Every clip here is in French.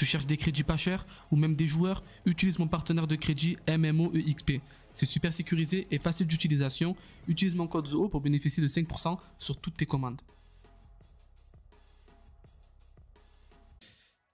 Tu cherches des crédits pas chers ou même des joueurs Utilise mon partenaire de crédit MMOEXP. C'est super sécurisé et facile d'utilisation. Utilise mon code ZOO pour bénéficier de 5% sur toutes tes commandes.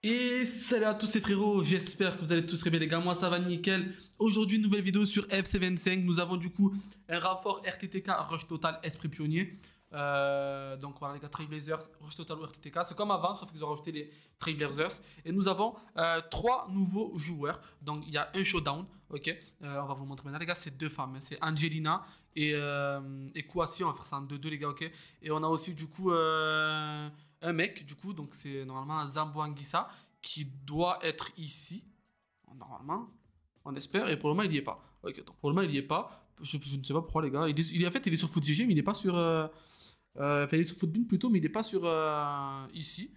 Et salut à tous les frérots, j'espère que vous allez tous très bien les gars, moi ça va nickel. Aujourd'hui, nouvelle vidéo sur FC25, nous avons du coup un rapport RTTK Rush Total Esprit Pionnier. Euh, donc voilà les gars, Trailblazers, Rush Total ou RTTK. C'est comme avant, sauf qu'ils ont rajouté les Trailblazers. Et nous avons euh, trois nouveaux joueurs. Donc il y a un showdown, ok euh, On va vous montrer maintenant les gars, c'est deux femmes. Hein. C'est Angelina et, euh, et Kouassi, on va faire ça en 2-2 les gars, ok Et on a aussi du coup euh, un mec, du coup, donc c'est normalement Zambo Anguissa qui doit être ici. Normalement, on espère, et pour le moment il n'y est pas. Ok, donc pour le moment il n'y est pas. Je, ne sais pas pourquoi, les gars. Il est, en fait, il est sur FootGG, mais il n'est pas sur. Euh, euh il est sur Footbin plutôt, mais il n'est pas sur euh, ici.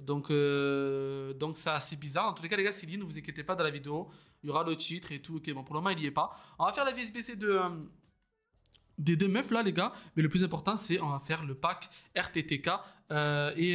Donc, euh, donc c'est assez bizarre. En tous les cas, les gars, c'est ne vous inquiétez pas dans la vidéo. Il y aura le titre et tout. Ok, bon, pour le moment, il n'y est pas. On va faire la VSBC de des deux meufs là les gars mais le plus important c'est on va faire le pack RTTK et,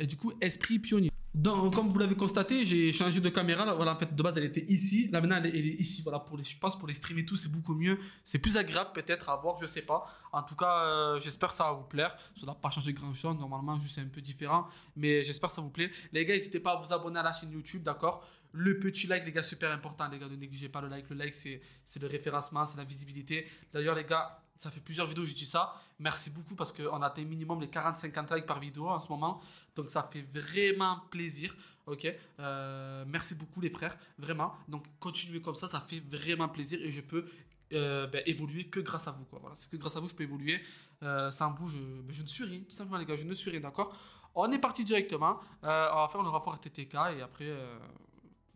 et, du coup esprit pionnier donc, comme vous l'avez constaté, j'ai changé de caméra. Voilà, en fait, de base, elle était ici. Là, maintenant, elle est, ici. Voilà, pour les, je pense pour les streams et tout, c'est beaucoup mieux. C'est plus agréable, peut-être, à voir, je sais pas. En tout cas, euh, j'espère que ça va vous plaire. Ça n'a pas changé grand-chose. Normalement, juste un peu différent. Mais j'espère que ça vous plaît. Les gars, n'hésitez pas à vous abonner à la chaîne YouTube, d'accord le petit like, les gars, super important, les gars, ne négligez pas le like. Le like, c'est le référencement, c'est la visibilité. D'ailleurs, les gars, ça fait plusieurs vidéos que dis ça. Merci beaucoup parce qu'on atteint minimum les 40-50 likes par vidéo en ce moment. Donc ça fait vraiment plaisir. Ok. Euh, merci beaucoup les frères. Vraiment. Donc continuez comme ça. Ça fait vraiment plaisir et je peux euh, ben, évoluer que grâce à vous. Voilà, c'est que grâce à vous je peux évoluer. Euh, sans vous, ben, je, ne suis rien. Tout simplement, les gars, je ne suis rien, d'accord On est parti directement. on va faire le rapport TTK et après,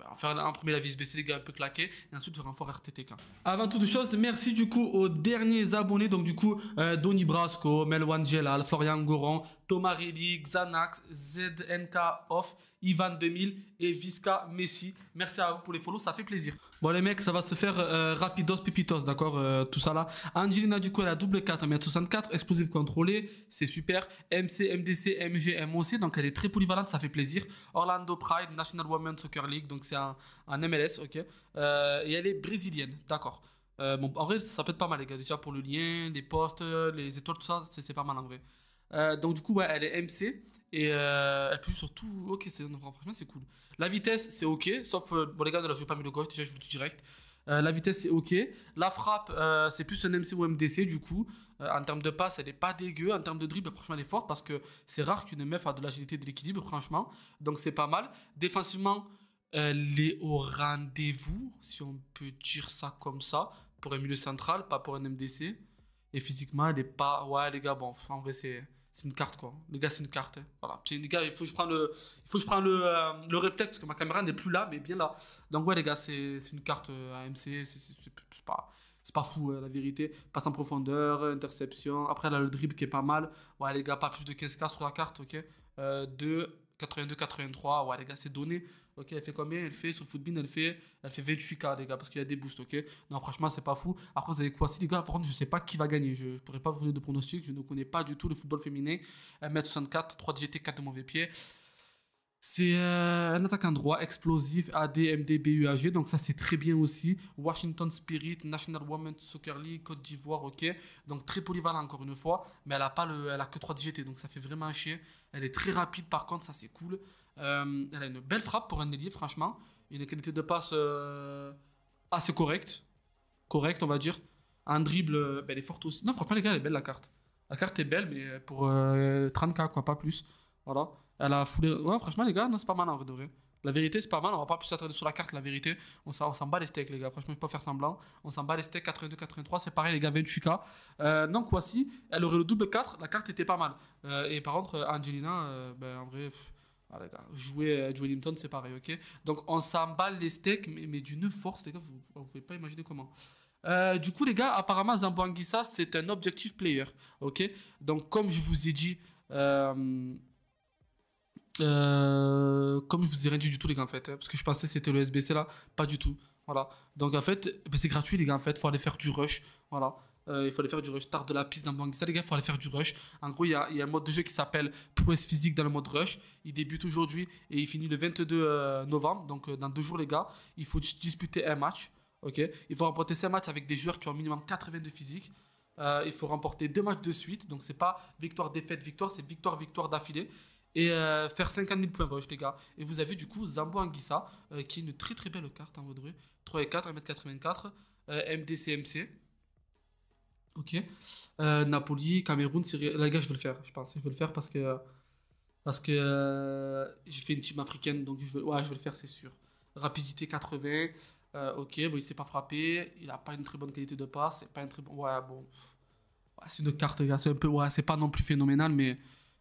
bah, faire un premier la vis baissée, les gars un peu claqué, et ensuite faire un fort RTTK. Avant toute chose, merci du coup aux derniers abonnés, donc du coup euh, Brasco, Melwan Gelal, Florian Goron, Tomarelli, Xanax, ZNK Off, Ivan 2000 et Visca Messi. Merci à vous pour les follow, ça fait plaisir. Bon les mecs, ça va se faire euh, rapidos, pipitos, d'accord euh, Tout ça là. Angelina du coup, elle a double 4, 1m64, explosive contrôlée, c'est super. MC, MDC, MG, MOC, donc elle est très polyvalente, ça fait plaisir. Orlando Pride, National Women's Soccer League, donc c'est un, MLS, ok euh, Et elle est brésilienne, d'accord bon, en vrai, ça peut être pas mal, les gars. Déjà pour le lien, les postes, les étoiles, tout ça, c'est pas mal en vrai. Euh, donc du coup, ouais, elle est MC et euh, elle peut surtout Ok, c'est franchement c'est cool. La vitesse c'est ok, sauf euh, bon les gars ne la pas mis le gauche déjà je vous le dis direct. la vitesse c'est ok. La frappe c'est plus un MC ou MDC du coup. en termes de passe elle est pas dégueu. En termes de dribble franchement elle est forte parce que c'est rare qu'une meuf a de l'agilité de l'équilibre franchement. Donc c'est pas mal. Défensivement elle est au rendez-vous si on peut dire ça comme ça pour un milieu central, pas pour un MDC. Et physiquement elle est pas ouais les gars bon en vrai c'est c'est une carte quoi. Les gars, c'est une carte. Hein. Voilà. Les gars, il faut que je prenne le, il faut que je prenne le, euh, le réflexe parce que ma caméra n'est plus là, mais bien là. Donc ouais, les gars, c'est une carte AMC. Euh, c'est pas, c'est pas fou hein, la vérité. Passe en profondeur, interception. Après là, le dribble qui est pas mal. Ouais, les gars, pas plus de 15K sur la carte, ok. 2, 82, 83. Ouais, les gars, c'est donné. Ok, elle fait combien Elle fait sur Footbin, elle fait, elle fait 28K, les gars, parce qu'il y a des boosts, ok Non, franchement, c'est pas fou. Après, vous avez quoi si, les gars Par contre, je sais pas qui va gagner. Je, ne pourrais pas vous donner de pronostics. Je ne connais pas du tout le football féminin. 1m64, 3 DGT, 4 de mauvais pieds C'est euh, un attaque en droit explosif AD, MD, BUAG, donc ça c'est très bien aussi. Washington Spirit, National Women's Soccer League, Côte d'Ivoire, ok. Donc très polyvalent encore une fois, mais elle a, pas le, elle a que 3 DGT, donc ça fait vraiment chier. Elle est très rapide par contre, ça c'est cool. Euh, elle a une belle frappe pour un délier, franchement. Une qualité de passe euh, assez correcte. Correcte, on va dire. Un dribble, euh, ben, elle est forte aussi. Non, franchement, les gars, elle est belle la carte. La carte est belle, mais pour 30k, quoi, pas plus. Voilà. Elle a foulé. Ouais, franchement, les gars, non, c'est pas mal en vrai La vérité, c'est pas mal. On va pas plus s'attarder sur la carte, la vérité. On s'en bat les steaks, les gars. Franchement, je peux pas faire semblant. On s'en bat les steaks 82-83. C'est pareil, les gars, 28K. Non, quoi si elle aurait le double 4. La carte était pas mal. et par contre, Angelina, ben, en vrai, les ah, gars. Jouer euh, Linton, c'est pareil, ok Donc, on s'emballe les steaks, mais, mais d'une force, les gars, vous ne pouvez pas imaginer comment. Euh, du coup, les gars, apparemment, Zamboanguissa, c'est un objective player, ok Donc, comme je vous ai dit... Euh, euh, comme je vous ai rien dit du tout, les gars, en fait, hein, parce que je pensais que c'était le SBC là, pas du tout. Voilà. Donc, en fait, ben, c'est gratuit, les gars, en fait, faut aller faire du rush. Voilà. Euh, il il aller faire du rush. Tard de la piste dans Bangui. Ça, les gars, il aller faire du rush. En gros, il y, a, un mode de jeu qui s'appelle prouesse physique dans le mode rush. Il débute aujourd'hui et il finit le 22 euh, novembre. Donc, euh, dans deux jours, les gars, il faut disputer un match. ok il faut remporter ces matchs avec des joueurs qui ont minimum 82 physique il faut remporter deux matchs de suite. Donc, c'est pas victoire-défaite-victoire, c'est victoire-victoire d'affilée et faire 50 000 points rush, les gars. Et vous avez du coup Zambo Anguissa, qui est une très très belle carte hein, en mode rush 3 et 4, 1m84, euh, MDCMC. Ok. Euh, Napoli, Cameroun, Syrie. La gars, je vais le faire. Je pense, je vais le faire parce que parce que euh, j'ai fait une team africaine, donc je veux. ouais, je vais le faire, c'est sûr. Rapidité 80. Euh, ok, bon, il s'est pas frappé. Il a pas une très bonne qualité de passe. C'est pas un très bon. Ouais, bon. c'est une carte, C'est un peu. Ouais, c'est pas non plus phénoménal, mais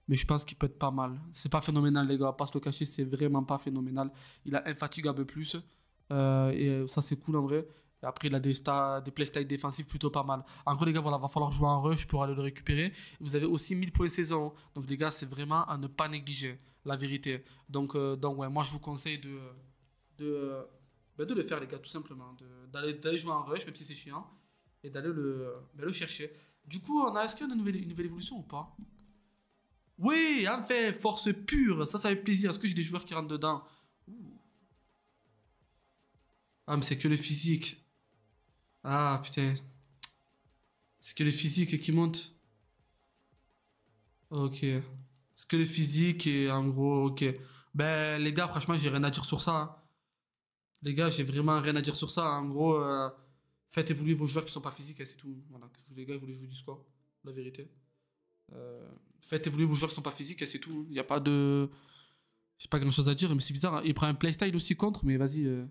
mais je pense qu'il peut être pas mal. C'est pas phénoménal, les gars. Parce que le cacher, c'est vraiment pas phénoménal. Il a un plus. et ça, c'est cool en vrai après, il a des, playstyle défensifs plutôt pas mal. En gros, les gars, voilà, va falloir jouer en rush pour aller le récupérer. Vous avez aussi 1000 points saison. Donc, les gars, c'est vraiment à ne pas négliger, la vérité. Donc, euh, donc ouais, moi, je vous conseille de, de, euh, ben, de le faire, les gars, tout simplement. D'aller jouer en rush, même si c'est chiant, et d'aller le, ben, le chercher. Du coup, on a, est-ce qu'il y a une nouvelle, une nouvelle évolution ou pas Oui, en fait, force pure. Ça, ça fait plaisir. Est-ce que j'ai des joueurs qui rentrent dedans Ah, mais c'est que le physique. Ah putain. C'est que le physique qui monte. Ok. C'est que le physique et en gros, ok. Ben les gars, franchement, j'ai rien à dire sur ça. Hein. Les gars, j'ai vraiment rien à dire sur ça. En gros, euh, faites évoluer vos joueurs qui sont pas physiques, et hein, c'est tout. Voilà, les gars, vous voulez jouer du score, la vérité. Euh, faites évoluer vos joueurs qui sont pas physiques, et hein, c'est tout. Il n'y a pas de. J'ai pas grand chose à dire, mais c'est bizarre. Il prend un playstyle aussi contre, mais vas-y. Euh,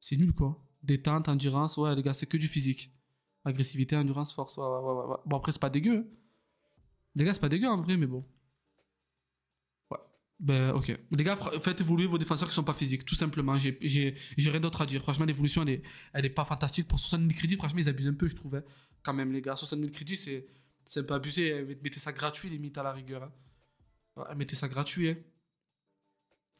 c'est nul quoi détente, endurance, ouais, les gars, c'est que du physique. Agressivité, endurance, force, ouais, ouais, ouais. Bon, après, c'est pas dégueu. Hein. Les gars, c'est pas dégueu en vrai, mais bon. Ouais. Ben, ok. Les gars, faites évoluer vos défenseurs qui sont pas physiques, tout simplement. J'ai rien d'autre à dire. Franchement, l'évolution, elle est, elle est pas fantastique. Pour 70 000 crédits, franchement, ils abusent un peu, je trouve. Hein, quand même, les gars, 70 000 crédits, c'est un peu abusé. Hein. Mettez ça gratuit, limite, à la rigueur. mettez ça gratuit,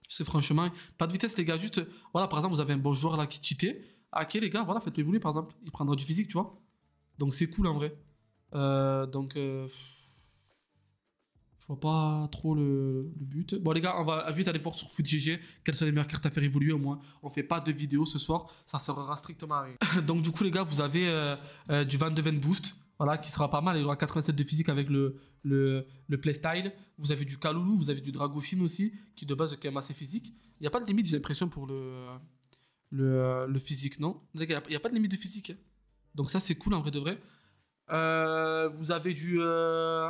C'est franchement, pas de vitesse, les gars. Juste, voilà, par exemple, vous avez un bon joueur là qui cheatait. Ah, ok, les gars, voilà, faites évoluer par exemple. Il prendra du physique, tu vois. Donc c'est cool en vrai. Euh, donc euh, je vois pas trop le, but. Bon les gars, on va vite aller voir sur Foot GG quelles sont les meilleures cartes à faire évoluer au moins. On fait pas de vidéo ce soir, ça sera strictement rien. donc du coup les gars, vous avez euh, du 22 de Boost. Voilà, qui sera pas mal. Il aura 87 de physique avec le, le, playstyle. Vous avez du Kaloulou, vous avez du Dragoshin aussi, qui de base est quand même assez physique. Il n'y a pas de limite, j'ai l'impression, pour le, euh, le, physique, non Il n'y a, pas de limite de physique. Hein. Donc ça, c'est cool en vrai de vrai. Euh, vous avez du... Euh,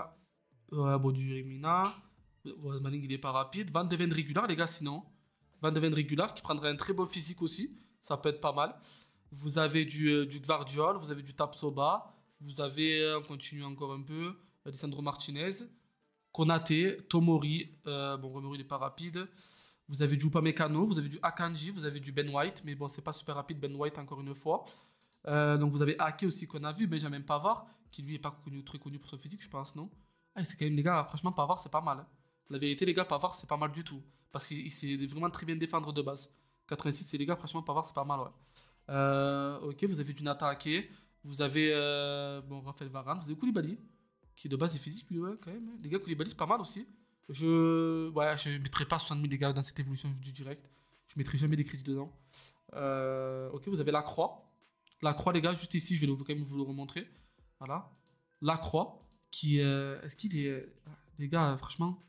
bon, du rimina Manning, il n'est pas rapide. Van Deven Regular, les gars, sinon. Van Regular, qui prendrait un très bon physique aussi. Ça peut être pas mal. Vous avez du, euh, du Gvardiol, vous avez du Tapsoba. Vous avez, on continue encore un peu, Alessandro Martinez. Konate, Tomori, bon, Romero il n'est pas rapide. Vous avez du Upamecano, vous avez du Akanji, vous avez du Ben White, mais bon, c'est pas super rapide Ben White encore une fois. Euh, donc vous avez Ake aussi qu'on a vu, mais Benjamin Pavard, qui lui est pas très connu pour son physique, je pense, non Ah, c'est quand même, les gars, franchement, Pavard, c'est pas mal. Hein. La vérité, les gars, Pavard, c'est pas mal du tout. Parce qu'il sait vraiment très bien défendre de base. 86, c'est les gars, franchement, Pavard, c'est pas mal, ouais. Euh, ok, vous avez du Nata Ake, vous avez euh, bon, Raphaël Varane, vous avez Koulibaly, qui de base est physique, lui, quand même. Hein. Les gars, Koulibaly, c'est pas mal aussi. Je ne je mettrai pas 60 000 dégâts dans cette évolution du direct. Je ne mettrai jamais des crédits dedans. Euh, ok, vous avez la croix. La croix, les gars, juste ici, je vais quand même vous le remontrer. Voilà. La croix, qui euh, est... ce qu'il est... Euh, les gars, franchement...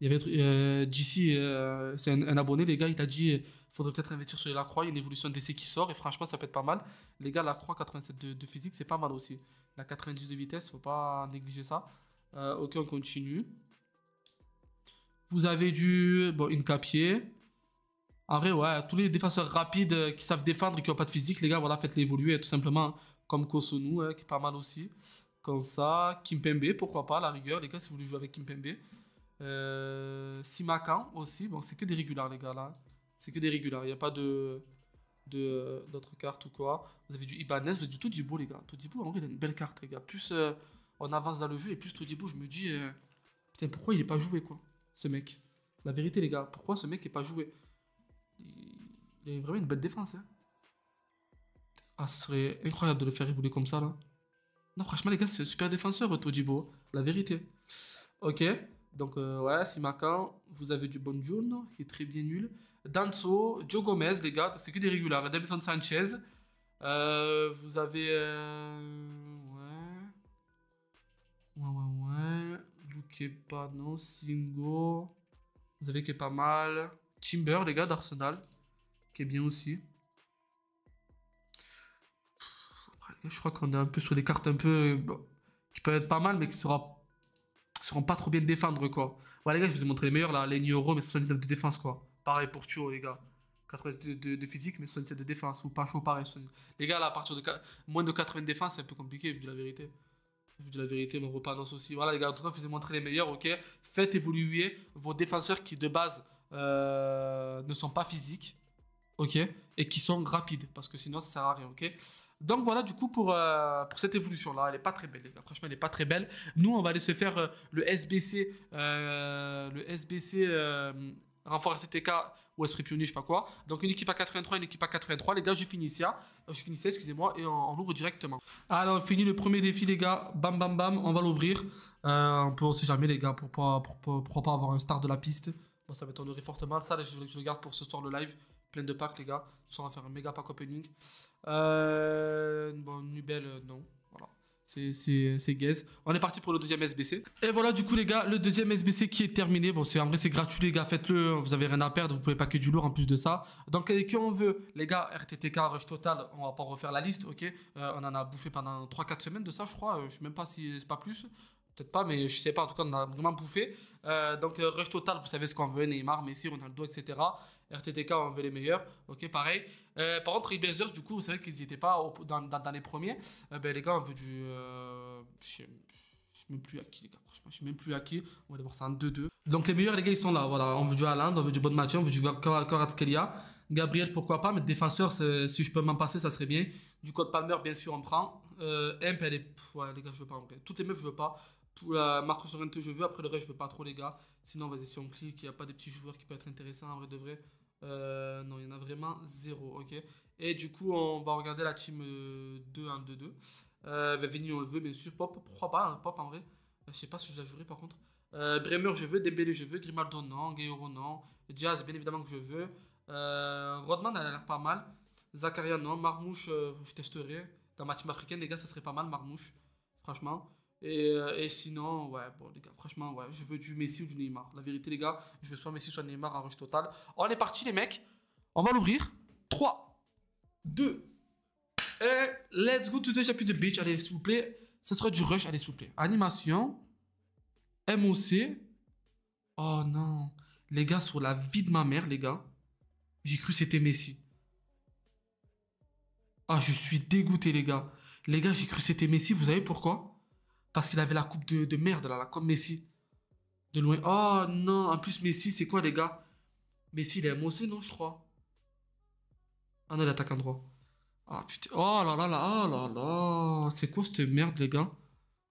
Il y avait d'ici, c'est un, abonné, les gars, il t'a dit, faudrait peut-être investir sur la croix, il y a une évolution DC qui sort, et franchement, ça peut être pas mal. Les gars, la croix 87 de, physique, c'est pas mal aussi. La 90 de vitesse, faut pas négliger ça. ok, on continue. Vous avez du. Bon, une capier. En vrai, ouais, tous les défenseurs rapides euh, qui savent défendre et qui n'ont pas de physique, les gars, voilà, faites-les évoluer tout simplement. Comme Kosunu, euh, qui est pas mal aussi. Comme ça. Kimpembe, pourquoi pas, la rigueur, les gars, si vous voulez jouer avec Kimpembe. Euh, Simakan aussi. Bon, c'est que des régulars, les gars, là. C'est que des régulars. Il n'y a pas de d'autres cartes ou quoi. Vous avez du Ibanez, vous avez du beau les gars. tout en vrai, il a une belle carte, les gars. Plus on avance dans le jeu et plus Tojibou, je me dis, putain, pourquoi il n'est pas joué, quoi ce mec. La vérité, les gars, pourquoi ce mec n'est pas joué Il a vraiment une belle défense. Hein. ah, ce serait incroyable de le faire évoluer comme ça, là. Non, franchement, les gars, c'est un super défenseur, Todibo. La vérité. Ok. Donc, euh, ouais, Simakan, vous avez du Bonjour, qui est très bien nul. Danso, Joe Gomez, les gars, c'est que des régulaires. Davidson Sanchez. Euh, vous avez. Euh, qui pas non. Singo. Vous avez qui est pas mal. Timber, les gars, d'Arsenal. Qui est bien aussi. je crois qu'on est un peu sur des cartes un peu. qui peuvent être pas mal, mais qui sera seront pas trop bien de défendre quoi. Voilà les gars, je vous ai montré les meilleurs là, les Euro mais 79 de défense quoi. Pareil pour Tio les gars. 82 de, physique mais 77 de défense ou pas pareil. Les gars à partir de moins de 80 de défense, c'est un peu compliqué, je vous dis la vérité je de la vérité, mon repense aussi. Voilà, les gars. cas, vous avez montré les meilleurs, ok. Faites évoluer vos défenseurs qui, de base, euh, ne sont pas physiques, ok, et qui sont rapides, parce que sinon, ça sert à rien, ok. Donc voilà, du coup, pour, euh, pour cette évolution-là, elle n'est pas très belle, les gars. Franchement, elle n'est pas très belle. Nous, on va aller se faire euh, le SBC, le SBC renforcer TK ou Esprit Pionnier, je sais pas quoi. Donc une équipe à 83, une équipe à 83. Les gars, je finissais, hein. euh, je finissais, excusez-moi, et on, l'ouvre ouvre directement. Alors, on finit le premier défi, les gars. Bam, bam, bam, on va l'ouvrir. Euh, on peut, aussi jamais, les gars, pour pas, pour, avoir un star de la piste. ça m'étonnerait fortement. Ça, je, je garde pour ce soir le live plein de packs, les gars. on va faire un méga pack opening. Euh, bon, Nubel, non c'est gaze. On est parti pour le deuxième SBC. Et voilà, du coup, les gars, le deuxième SBC qui est terminé. Bon, c'est en vrai, c'est gratuit, les gars. Faites-le. Vous avez rien à perdre. Vous pouvez pas que du lourd en plus de ça. Donc, qui on veut, les gars, RTTK, Rush Total, on va pas refaire la liste, ok euh, On en a bouffé pendant 3-4 semaines de ça, je crois. Euh, je sais même pas si c'est pas plus. Peut-être pas, mais je sais pas. En tout cas, on a vraiment bouffé. Euh, donc, Rush Total, vous savez ce qu'on veut, Neymar, Messi, Ronaldo, etc. RTTK on veut les meilleurs. Ok, pareil. Euh, par contre, Blazers, du coup, vous savez qu'ils n'étaient pas dans, les premiers. Euh, ben, les gars, on veut du. Euh, je ne sais même plus à qui, les gars. Franchement, je ne sais même plus à qui. On va aller voir ça en 2-2. Donc, les meilleurs, les gars, ils sont là. Voilà, on veut du Haaland, on veut du match, on veut du Kvaratskhelia. Gabriel, pourquoi pas, mais défenseur, si je peux m'en passer, ça serait bien. Du code Palmer, bien sûr, on prend. Euh, Imp, elle est. ouais, les gars, je ne veux pas en vrai. Toutes les meufs, je veux pas. Pour euh, la je veux. Après le reste, je ne veux pas trop, les gars. Sinon, vas-y, si on clique, il n'y a pas des petits joueurs qui peuvent être intéressants, en vrai de vrai. Euh, non, il y en a vraiment zéro, ok Et du coup, on va regarder la team 2-1-2-2. Euh, euh, ben, on le veut, bien sûr. Pop, pourquoi pas, hein, Pop en vrai. Euh, je sais pas si je la jouerai par contre. Euh, Bremer, je veux. Dembélé, je veux. Grimaldo, non. Gayoro, non. Jazz bien évidemment que je veux. Euh, Rodman, elle a l'air pas mal. Zakaria, non. Marmouche, je testerai. Dans ma team africaine, les gars, ça serait pas mal, Marmouche. Franchement. Euh, et, sinon, ouais, bon, les gars, franchement, ouais, je veux du Messi ou du Neymar. La vérité, les gars, je veux soit Messi, soit Neymar Un rush total. On est parti, les mecs. On va l'ouvrir. 3, 2, 1 let's go to the plus de bitch. Allez, s'il vous plaît. Ce sera du rush, allez, s'il vous plaît. Animation. MOC. Oh non. Les gars, sur la vie de ma mère, les gars. J'ai cru c'était Messi. Ah, je suis dégoûté, les gars. Les gars, j'ai cru c'était Messi. Vous savez pourquoi parce qu'il avait la coupe de, de, merde, là, comme Messi. De loin. Oh non, en plus, Messi, c'est quoi, les gars Messi, il est MOC, non, je crois. Ah non, il attaque en droit. Ah putain. Oh là là là, oh là là. C'est quoi cette merde, les gars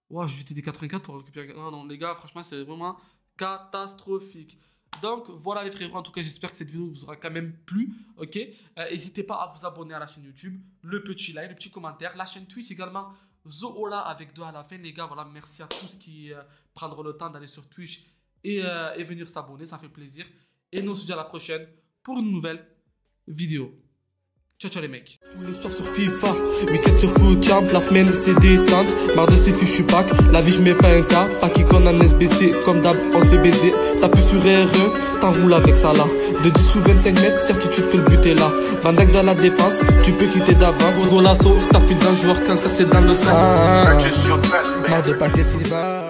Ouah, j'ai jeté des 84 pour récupérer. Non, non, les gars, franchement, c'est vraiment catastrophique. Donc voilà les frérots, en tout cas j'espère que cette vidéo vous aura quand même plu, ok euh, N'hésitez pas à vous abonner à la chaîne YouTube, le petit like, le petit commentaire, la chaîne Twitch également, Zoola avec deux à la fin, les gars. Voilà, merci à tous qui euh, prendront le temps d'aller sur Twitch et, euh, et venir s'abonner, ça fait plaisir. Et nous, on se dit à la prochaine pour une nouvelle vidéo. Ciao ciao les mecs. Tous les soirs sur FIFA, week-end sur full camp, la semaine c'est détente, marre de ces suis pack, la vie je mets pas un cas, pas qui connaît un SBC, comme d'hab on s'est baisé, t'appuies sur R1, e, t'enroules avec ça là, de 10 ou 25 mètres, certitude que le but est là, Van dans la défense, tu peux quitter d'avance, gros lasso, t'as plus d'un joueur, cancer c'est dans le sang, marre de pâté Silva.